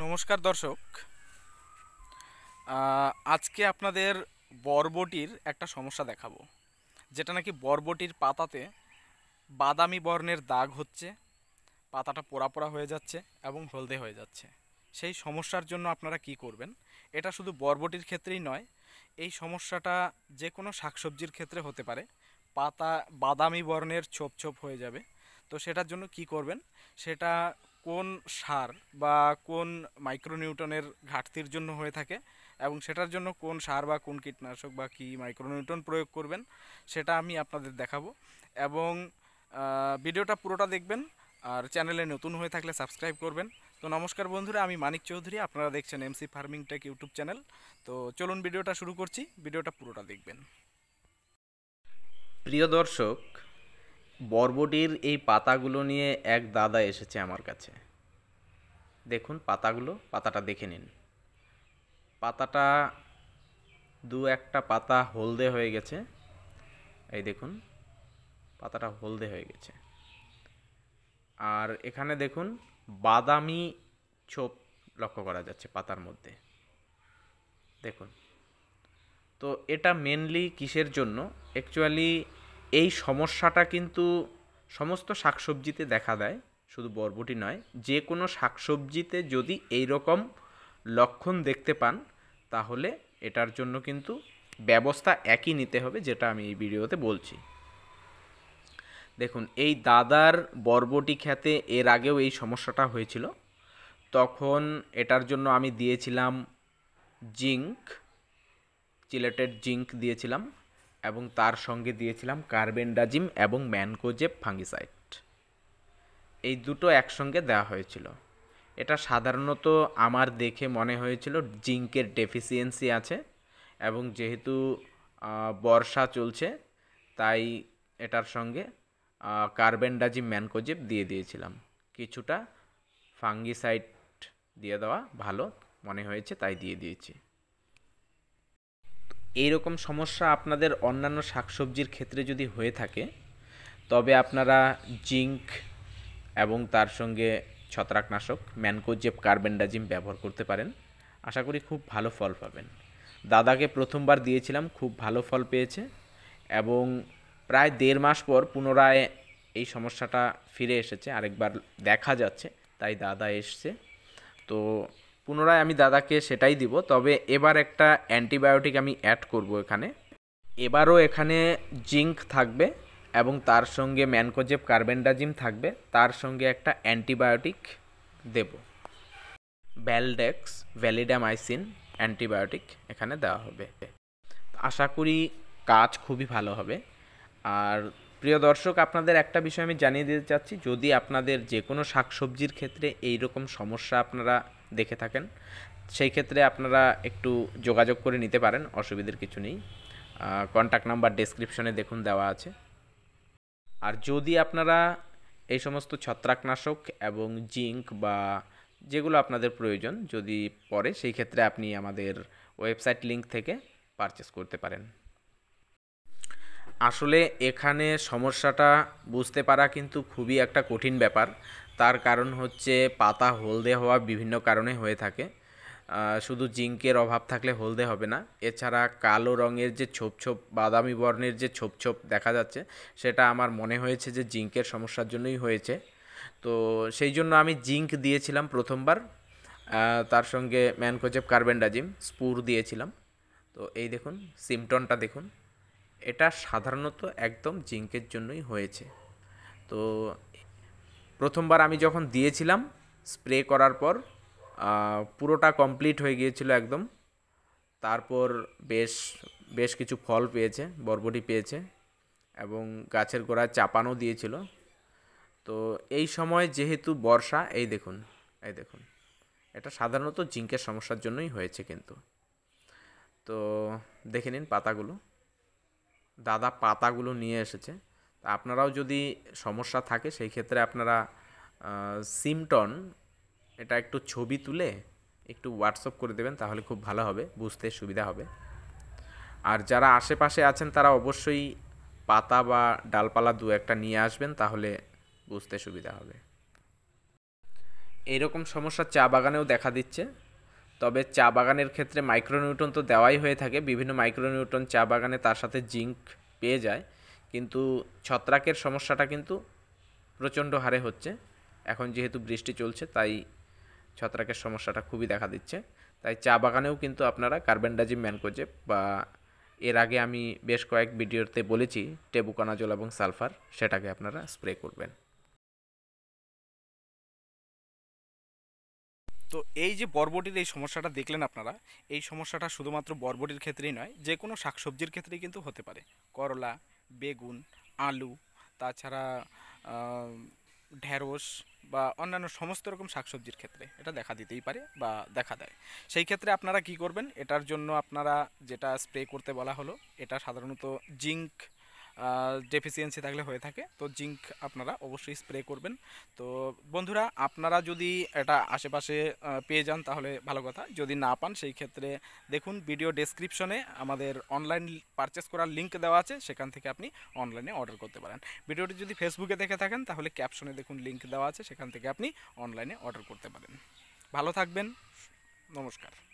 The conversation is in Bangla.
নমস্কার দর্শক আজকে আপনাদের বরবটির একটা সমস্যা দেখাবো যেটা নাকি বরবটির পাতাতে বাদামি বর্ণের দাগ হচ্ছে পাতাটা পোড়া পোড়া হয়ে যাচ্ছে এবং হলদে হয়ে যাচ্ছে সেই সমস্যার জন্য আপনারা কি করবেন এটা শুধু বরবটির ক্ষেত্রেই নয় এই সমস্যাটা যে কোনো শাকসবজির ক্ষেত্রে হতে পারে পাতা বাদামি বর্ণের ছোপ ছোপ হয়ে যাবে তো সেটার জন্য কি করবেন সেটা কোন সার বা কোন মাইক্রোনিউটনের ঘাটতির জন্য হয়ে থাকে এবং সেটার জন্য কোন সার বা কোন কীটনাশক বা কী মাইক্রোনিউটন প্রয়োগ করবেন সেটা আমি আপনাদের দেখাবো এবং ভিডিওটা পুরোটা দেখবেন আর চ্যানেলে নতুন হয়ে থাকলে সাবস্ক্রাইব করবেন তো নমস্কার বন্ধুরা আমি মানিক চৌধুরী আপনারা দেখছেন MC farming tech YouTube channel তো চলুন ভিডিওটা শুরু করছি ভিডিওটা পুরোটা দেখবেন প্রিয় দর্শক বরবটির এই পাতাগুলো নিয়ে এক দাদা এসেছে আমার কাছে দেখুন পাতাগুলো পাতাটা দেখে নিন পাতাটা দু একটা পাতা হলদে হয়ে গেছে এই দেখুন পাতাটা হলদে হয়ে গেছে আর এখানে দেখুন বাদামি ছোপ লক্ষ্য করা যাচ্ছে পাতার মধ্যে দেখুন তো এটা মেনলি কিসের জন্য অ্যাকচুয়ালি এই সমস্যাটা কিন্তু সমস্ত শাকসবজিতে দেখা দেয় শুধু বরবটি নয় যে কোনো শাকসবজিতে যদি এই রকম লক্ষণ দেখতে পান তাহলে এটার জন্য কিন্তু ব্যবস্থা একই নিতে হবে যেটা আমি এই ভিডিওতে বলছি দেখুন এই দাদার বরবটি খেতে এর আগেও এই সমস্যাটা হয়েছিল তখন এটার জন্য আমি দিয়েছিলাম জিঙ্ক চিলেটেড জিঙ্ক দিয়েছিলাম এবং তার সঙ্গে দিয়েছিলাম কার্বেন্ডাজিম এবং ম্যানকোজেব ফাঙ্গিসাইড এই দুটো একসঙ্গে দেওয়া হয়েছিল এটা সাধারণত আমার দেখে মনে হয়েছিল জিঙ্কের ডেফিসিয়েন্সি আছে এবং যেহেতু বর্ষা চলছে তাই এটার সঙ্গে কার্বেন্ডাজিম ম্যানকোজেব দিয়ে দিয়েছিলাম কিছুটা ফাঙ্গিসাইড দিয়ে দেওয়া ভালো মনে হয়েছে তাই দিয়ে দিয়েছি এইরকম সমস্যা আপনাদের অন্যান্য শাকসবজির ক্ষেত্রে যদি হয়ে থাকে তবে আপনারা জিঙ্ক এবং তার সঙ্গে ছত্রাকনাশক ম্যানকোজেপ কার্বেন্ডাজিম ব্যবহার করতে পারেন আশা করি খুব ভালো ফল পাবেন দাদাকে প্রথমবার দিয়েছিলাম খুব ভালো ফল পেয়েছে এবং প্রায় দেড় মাস পর পুনরায় এই সমস্যাটা ফিরে এসেছে আরেকবার দেখা যাচ্ছে তাই দাদা এসছে তো পুনরায় আমি দাদাকে সেটাই দিব তবে এবার একটা অ্যান্টিবায়োটিক আমি অ্যাড করব এখানে এবারও এখানে জিঙ্ক থাকবে এবং তার সঙ্গে ম্যানকোজেব কার্বেন্ডাজিম থাকবে তার সঙ্গে একটা অ্যান্টিবায়োটিক দেব ব্যালডেক্স ভ্যালিডামাইসিন অ্যান্টিবায়োটিক এখানে দেওয়া হবে আশা করি কাজ খুবই ভালো হবে আর প্রিয় দর্শক আপনাদের একটা বিষয় আমি জানিয়ে দিতে চাচ্ছি যদি আপনাদের যে কোনো শাকসবজির ক্ষেত্রে এই রকম সমস্যা আপনারা দেখে থাকেন সেই ক্ষেত্রে আপনারা একটু যোগাযোগ করে নিতে পারেন অসুবিধার কিছু নেই কন্ট্যাক্ট নাম্বার ডেসক্রিপশনে দেখুন দেওয়া আছে আর যদি আপনারা এই সমস্ত ছত্রাকনাশক এবং জিঙ্ক বা যেগুলো আপনাদের প্রয়োজন যদি পরে সেই ক্ষেত্রে আপনি আমাদের ওয়েবসাইট লিঙ্ক থেকে পারচেস করতে পারেন আসলে এখানে সমস্যাটা বুঝতে পারা কিন্তু খুবই একটা কঠিন ব্যাপার তার কারণ হচ্ছে পাতা হলদে হওয়া বিভিন্ন কারণে হয়ে থাকে শুধু জিঙ্কের অভাব থাকলে হলদে হবে না এছাড়া কালো রঙের যে ছোপ ছোপ বাদামি বর্ণের যে ছোপ ছোপ দেখা যাচ্ছে সেটা আমার মনে হয়েছে যে জিঙ্কের সমস্যার জন্যই হয়েছে তো সেই জন্য আমি জিঙ্ক দিয়েছিলাম প্রথমবার তার সঙ্গে ম্যানকোজেব কার্বেন্ডাজিম স্পুর দিয়েছিলাম তো এই দেখুন সিমটনটা দেখুন এটা সাধারণত একদম জিঙ্কের জন্যই হয়েছে তো প্রথমবার আমি যখন দিয়েছিলাম স্প্রে করার পর পুরোটা কমপ্লিট হয়ে গিয়েছিল একদম তারপর বেশ বেশ কিছু ফল পেয়েছে বরবটি পেয়েছে এবং গাছের গোড়ায় চাপানো দিয়েছিল তো এই সময় যেহেতু বর্ষা এই দেখুন এই দেখুন এটা সাধারণত জিঙ্কের সমস্যার জন্যই হয়েছে কিন্তু তো দেখে নিন পাতাগুলো দাদা পাতাগুলো নিয়ে এসেছে তা আপনারাও যদি সমস্যা থাকে সেই ক্ষেত্রে আপনারা সিমটন এটা একটু ছবি তুলে একটু হোয়াটসঅ্যাপ করে দেবেন তাহলে খুব ভালো হবে বুঝতে সুবিধা হবে আর যারা আশেপাশে আছেন তারা অবশ্যই পাতা বা ডালপালা দু একটা নিয়ে আসবেন তাহলে বুঝতে সুবিধা হবে এরকম সমস্যা চা বাগানেও দেখা দিচ্ছে তবে চা বাগানের ক্ষেত্রে মাইক্রোনিউটন তো দেওয়াই হয়ে থাকে বিভিন্ন মাইক্রোনিউটন চা বাগানে তার সাথে জিঙ্ক পেয়ে যায় কিন্তু ছত্রাকের সমস্যাটা কিন্তু প্রচণ্ড হারে হচ্ছে এখন যেহেতু বৃষ্টি চলছে তাই ছত্রাকের সমস্যাটা খুবই দেখা দিচ্ছে তাই চা বাগানেও কিন্তু আপনারা কার্বেন্ডাজিম ম্যানকোজেব বা এর আগে আমি বেশ কয়েক ভিডিওতে বলেছি টেবুকানাজল এবং সালফার সেটাকে আপনারা স্প্রে করবেন তো এই যে বরবটির এই সমস্যাটা দেখলেন আপনারা এই সমস্যাটা শুধুমাত্র বরবটির ক্ষেত্রেই নয় যে কোনো শাকসবজির ক্ষেত্রেই কিন্তু হতে পারে করলা বেগুন আলু তাছাড়া ঢ্যাঁড়স বা অন্যান্য সমস্ত রকম শাকসবজির ক্ষেত্রে এটা দেখা দিতেই পারে বা দেখা দেয় সেই ক্ষেত্রে আপনারা কি করবেন এটার জন্য আপনারা যেটা স্প্রে করতে বলা হলো এটা সাধারণত জিঙ্ক ডেফিসিয়েন্সি থাকলে হয়ে থাকে তো জিঙ্ক আপনারা অবশ্যই স্প্রে করবেন তো বন্ধুরা আপনারা যদি এটা আশেপাশে পেয়ে যান তাহলে ভালো কথা যদি না পান সেই ক্ষেত্রে দেখুন ভিডিও ডেসক্রিপশনে আমাদের অনলাইন পারচেস করার লিঙ্ক দেওয়া আছে সেখান থেকে আপনি অনলাইনে অর্ডার করতে পারেন ভিডিওটি যদি ফেসবুকে দেখে থাকেন তাহলে ক্যাপশনে দেখুন লিঙ্ক দেওয়া আছে সেখান থেকে আপনি অনলাইনে অর্ডার করতে পারেন ভালো থাকবেন নমস্কার